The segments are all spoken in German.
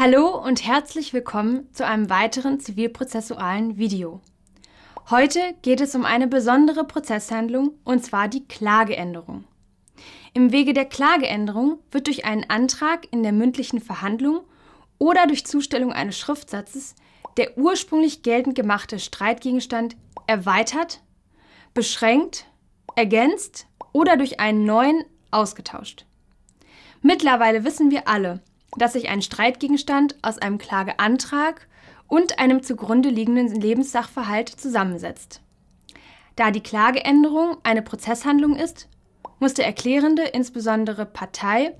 Hallo und herzlich willkommen zu einem weiteren zivilprozessualen Video. Heute geht es um eine besondere Prozesshandlung und zwar die Klageänderung. Im Wege der Klageänderung wird durch einen Antrag in der mündlichen Verhandlung oder durch Zustellung eines Schriftsatzes der ursprünglich geltend gemachte Streitgegenstand erweitert, beschränkt, ergänzt oder durch einen neuen ausgetauscht. Mittlerweile wissen wir alle, dass sich ein Streitgegenstand aus einem Klageantrag und einem zugrunde liegenden Lebenssachverhalt zusammensetzt. Da die Klageänderung eine Prozesshandlung ist, muss der Erklärende insbesondere partei-,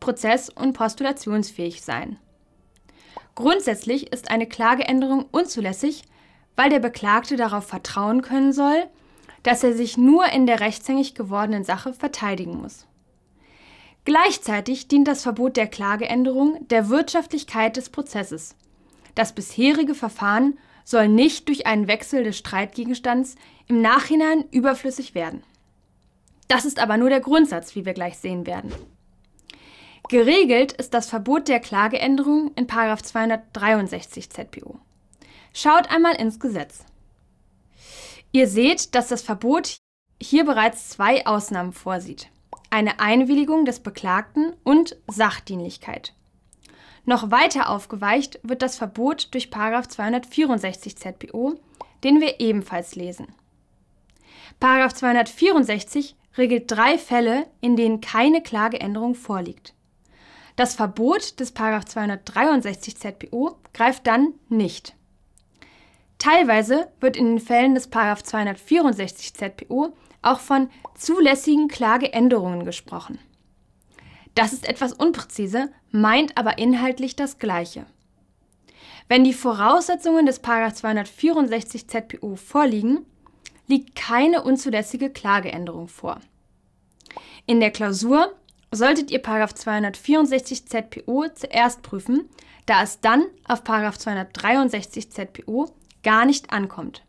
prozess- und postulationsfähig sein. Grundsätzlich ist eine Klageänderung unzulässig, weil der Beklagte darauf vertrauen können soll, dass er sich nur in der rechtshängig gewordenen Sache verteidigen muss. Gleichzeitig dient das Verbot der Klageänderung der Wirtschaftlichkeit des Prozesses. Das bisherige Verfahren soll nicht durch einen Wechsel des Streitgegenstands im Nachhinein überflüssig werden. Das ist aber nur der Grundsatz, wie wir gleich sehen werden. Geregelt ist das Verbot der Klageänderung in 263 ZPO. Schaut einmal ins Gesetz. Ihr seht, dass das Verbot hier bereits zwei Ausnahmen vorsieht eine Einwilligung des Beklagten und Sachdienlichkeit. Noch weiter aufgeweicht wird das Verbot durch 264 ZPO, den wir ebenfalls lesen. 264 regelt drei Fälle, in denen keine Klageänderung vorliegt. Das Verbot des 263 ZPO greift dann nicht. Teilweise wird in den Fällen des 264 ZPO auch von zulässigen Klageänderungen gesprochen. Das ist etwas unpräzise, meint aber inhaltlich das Gleiche. Wenn die Voraussetzungen des 264 ZPO vorliegen, liegt keine unzulässige Klageänderung vor. In der Klausur solltet ihr 264 ZPO zuerst prüfen, da es dann auf 263 ZPO gar nicht ankommt.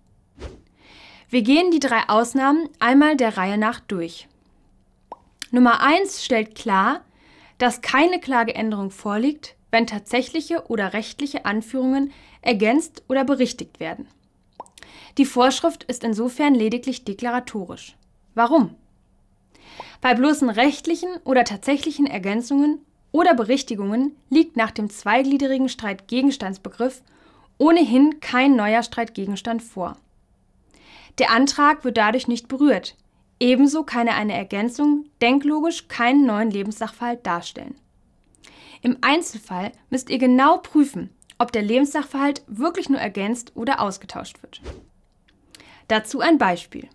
Wir gehen die drei Ausnahmen einmal der Reihe nach durch. Nummer 1 stellt klar, dass keine Klageänderung vorliegt, wenn tatsächliche oder rechtliche Anführungen ergänzt oder berichtigt werden. Die Vorschrift ist insofern lediglich deklaratorisch. Warum? Bei bloßen rechtlichen oder tatsächlichen Ergänzungen oder Berichtigungen liegt nach dem zweigliedrigen Streitgegenstandsbegriff ohnehin kein neuer Streitgegenstand vor. Der Antrag wird dadurch nicht berührt. Ebenso kann er eine Ergänzung denklogisch keinen neuen Lebenssachverhalt darstellen. Im Einzelfall müsst ihr genau prüfen, ob der Lebenssachverhalt wirklich nur ergänzt oder ausgetauscht wird. Dazu ein Beispiel.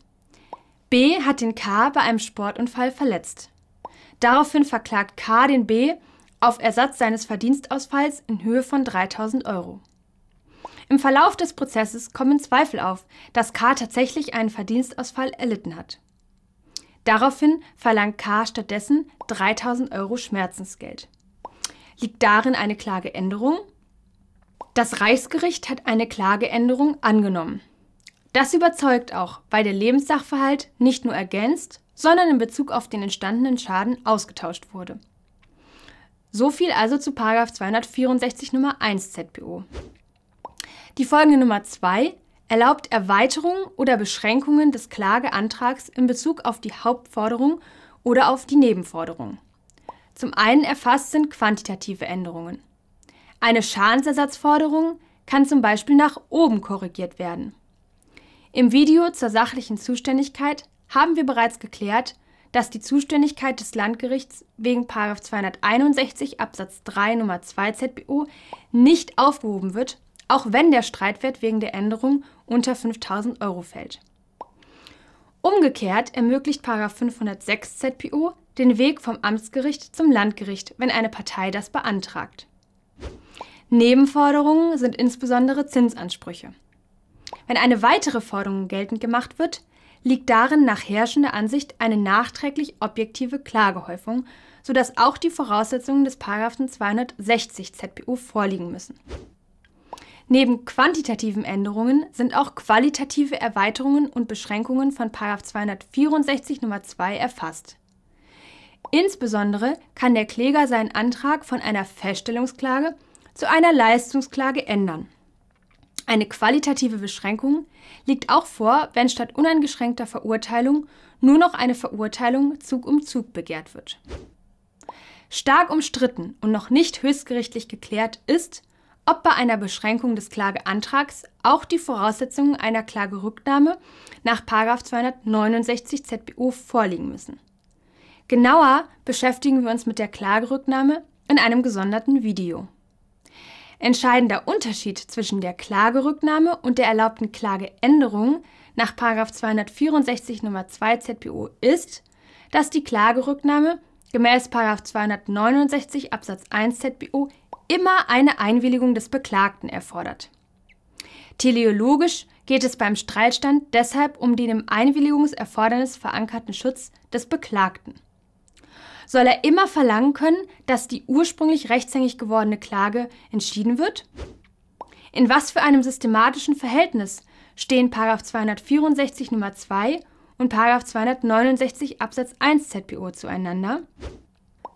B hat den K bei einem Sportunfall verletzt. Daraufhin verklagt K den B auf Ersatz seines Verdienstausfalls in Höhe von 3000 Euro. Im Verlauf des Prozesses kommen Zweifel auf, dass K. tatsächlich einen Verdienstausfall erlitten hat. Daraufhin verlangt K. stattdessen 3000 Euro Schmerzensgeld. Liegt darin eine Klageänderung? Das Reichsgericht hat eine Klageänderung angenommen. Das überzeugt auch, weil der Lebenssachverhalt nicht nur ergänzt, sondern in Bezug auf den entstandenen Schaden ausgetauscht wurde. So viel also zu 264 Nummer 1 ZBO. Die folgende Nummer 2 erlaubt Erweiterungen oder Beschränkungen des Klageantrags in Bezug auf die Hauptforderung oder auf die Nebenforderung. Zum einen erfasst sind quantitative Änderungen. Eine Schadensersatzforderung kann zum Beispiel nach oben korrigiert werden. Im Video zur sachlichen Zuständigkeit haben wir bereits geklärt, dass die Zuständigkeit des Landgerichts wegen 261 Absatz 3 Nummer 2 ZBO nicht aufgehoben wird auch wenn der Streitwert wegen der Änderung unter 5000 Euro fällt. Umgekehrt ermöglicht 506 ZPO den Weg vom Amtsgericht zum Landgericht, wenn eine Partei das beantragt. Nebenforderungen sind insbesondere Zinsansprüche. Wenn eine weitere Forderung geltend gemacht wird, liegt darin nach herrschender Ansicht eine nachträglich objektive Klagehäufung, sodass auch die Voraussetzungen des 260 ZPO vorliegen müssen. Neben quantitativen Änderungen sind auch qualitative Erweiterungen und Beschränkungen von 264 Nummer 2 erfasst. Insbesondere kann der Kläger seinen Antrag von einer Feststellungsklage zu einer Leistungsklage ändern. Eine qualitative Beschränkung liegt auch vor, wenn statt uneingeschränkter Verurteilung nur noch eine Verurteilung Zug um Zug begehrt wird. Stark umstritten und noch nicht höchstgerichtlich geklärt ist, ob bei einer Beschränkung des Klageantrags auch die Voraussetzungen einer Klagerücknahme nach 269 ZBO vorliegen müssen. Genauer beschäftigen wir uns mit der Klagerücknahme in einem gesonderten Video. Entscheidender Unterschied zwischen der Klagerücknahme und der erlaubten Klageänderung nach 264 Nummer 2 ZPO ist, dass die Klagerücknahme gemäß 269 Absatz 1 ZBO immer eine Einwilligung des Beklagten erfordert. Teleologisch geht es beim Streitstand deshalb um den im Einwilligungserfordernis verankerten Schutz des Beklagten. Soll er immer verlangen können, dass die ursprünglich rechtshängig gewordene Klage entschieden wird? In was für einem systematischen Verhältnis stehen 264 Nummer 2 und 269 Absatz 1 ZPO zueinander?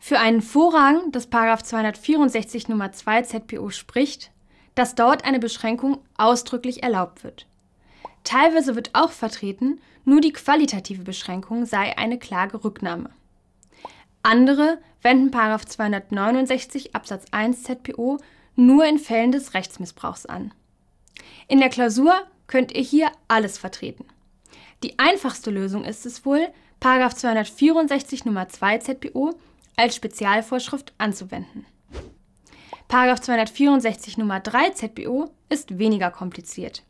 für einen Vorrang des 264 Nummer 2 ZPO spricht, dass dort eine Beschränkung ausdrücklich erlaubt wird. Teilweise wird auch vertreten, nur die qualitative Beschränkung sei eine Klagerücknahme. Andere wenden 269 Absatz 1 ZPO nur in Fällen des Rechtsmissbrauchs an. In der Klausur könnt ihr hier alles vertreten. Die einfachste Lösung ist es wohl, 264 Nummer 2 ZPO als Spezialvorschrift anzuwenden. 264 Nummer 3 ZBO ist weniger kompliziert.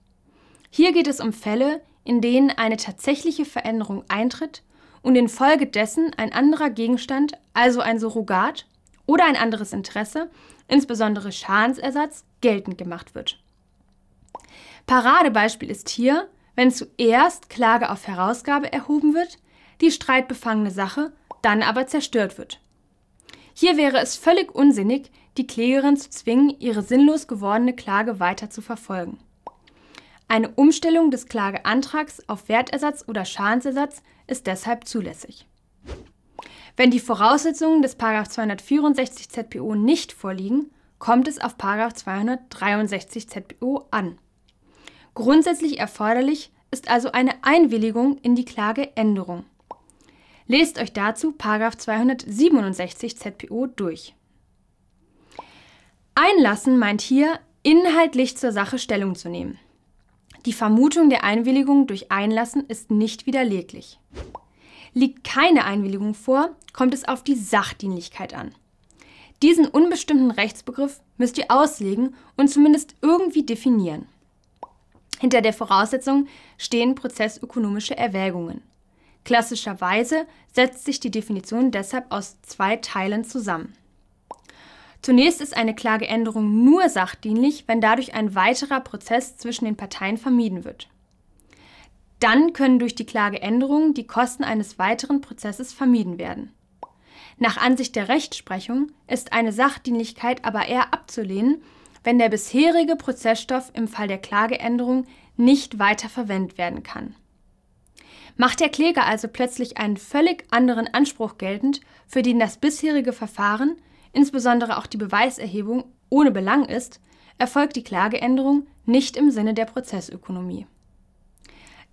Hier geht es um Fälle, in denen eine tatsächliche Veränderung eintritt und infolgedessen ein anderer Gegenstand, also ein Surrogat oder ein anderes Interesse, insbesondere Schadensersatz, geltend gemacht wird. Paradebeispiel ist hier, wenn zuerst Klage auf Herausgabe erhoben wird, die streitbefangene Sache dann aber zerstört wird. Hier wäre es völlig unsinnig, die Klägerin zu zwingen, ihre sinnlos gewordene Klage weiter zu verfolgen. Eine Umstellung des Klageantrags auf Wertersatz oder Schadensersatz ist deshalb zulässig. Wenn die Voraussetzungen des 264 ZPO nicht vorliegen, kommt es auf 263 ZPO an. Grundsätzlich erforderlich ist also eine Einwilligung in die Klageänderung. Lest euch dazu 267 ZPO durch. Einlassen meint hier, inhaltlich zur Sache Stellung zu nehmen. Die Vermutung der Einwilligung durch Einlassen ist nicht widerleglich. Liegt keine Einwilligung vor, kommt es auf die Sachdienlichkeit an. Diesen unbestimmten Rechtsbegriff müsst ihr auslegen und zumindest irgendwie definieren. Hinter der Voraussetzung stehen prozessökonomische Erwägungen. Klassischerweise setzt sich die Definition deshalb aus zwei Teilen zusammen. Zunächst ist eine Klageänderung nur sachdienlich, wenn dadurch ein weiterer Prozess zwischen den Parteien vermieden wird. Dann können durch die Klageänderung die Kosten eines weiteren Prozesses vermieden werden. Nach Ansicht der Rechtsprechung ist eine Sachdienlichkeit aber eher abzulehnen, wenn der bisherige Prozessstoff im Fall der Klageänderung nicht weiter verwendet werden kann macht der Kläger also plötzlich einen völlig anderen Anspruch geltend, für den das bisherige Verfahren, insbesondere auch die Beweiserhebung, ohne Belang ist, erfolgt die Klageänderung nicht im Sinne der Prozessökonomie.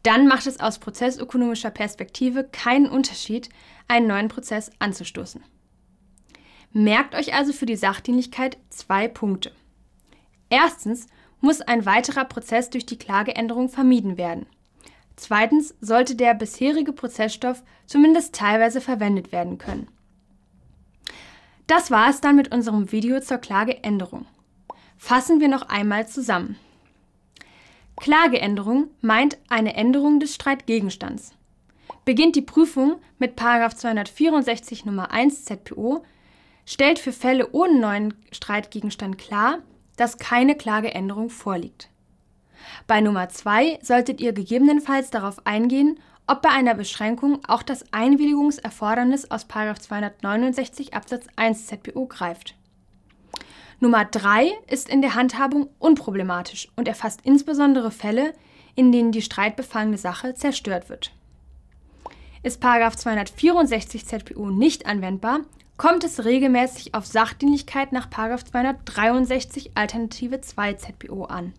Dann macht es aus prozessökonomischer Perspektive keinen Unterschied, einen neuen Prozess anzustoßen. Merkt euch also für die Sachdienlichkeit zwei Punkte. Erstens muss ein weiterer Prozess durch die Klageänderung vermieden werden – Zweitens sollte der bisherige Prozessstoff zumindest teilweise verwendet werden können. Das war es dann mit unserem Video zur Klageänderung. Fassen wir noch einmal zusammen. Klageänderung meint eine Änderung des Streitgegenstands. Beginnt die Prüfung mit 264 Nummer 1 ZPO, stellt für Fälle ohne neuen Streitgegenstand klar, dass keine Klageänderung vorliegt. Bei Nummer zwei solltet ihr gegebenenfalls darauf eingehen, ob bei einer Beschränkung auch das Einwilligungserfordernis aus 269 Absatz 1 ZPO greift. Nummer 3 ist in der Handhabung unproblematisch und erfasst insbesondere Fälle, in denen die streitbefangene Sache zerstört wird. Ist 264 ZPO nicht anwendbar, kommt es regelmäßig auf Sachdienlichkeit nach 263 Alternative 2 ZPO an.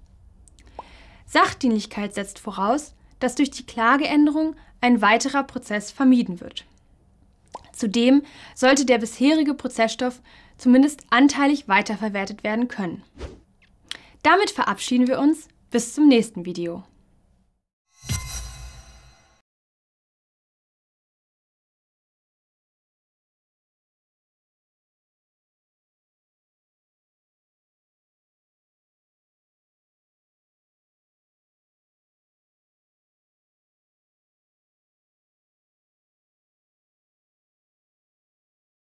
Sachdienlichkeit setzt voraus, dass durch die Klageänderung ein weiterer Prozess vermieden wird. Zudem sollte der bisherige Prozessstoff zumindest anteilig weiterverwertet werden können. Damit verabschieden wir uns. Bis zum nächsten Video.